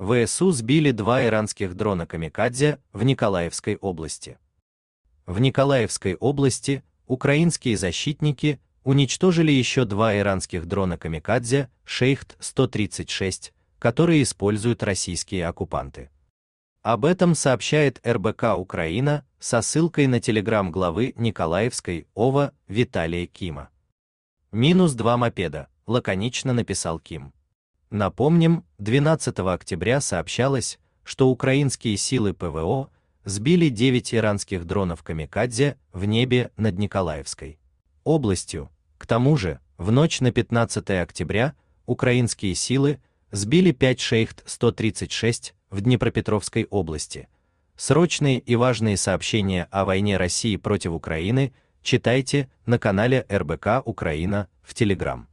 ВСУ сбили два иранских дрона «Камикадзе» в Николаевской области. В Николаевской области украинские защитники уничтожили еще два иранских дрона «Камикадзе» «Шейхт-136», которые используют российские оккупанты. Об этом сообщает РБК Украина со ссылкой на телеграм главы Николаевской ОВА Виталия Кима. «Минус два мопеда», лаконично написал Ким. Напомним, 12 октября сообщалось, что украинские силы ПВО сбили 9 иранских дронов «Камикадзе» в небе над Николаевской областью. К тому же, в ночь на 15 октября украинские силы сбили 5 «Шейхт-136» в Днепропетровской области. Срочные и важные сообщения о войне России против Украины читайте на канале РБК Украина в Телеграм.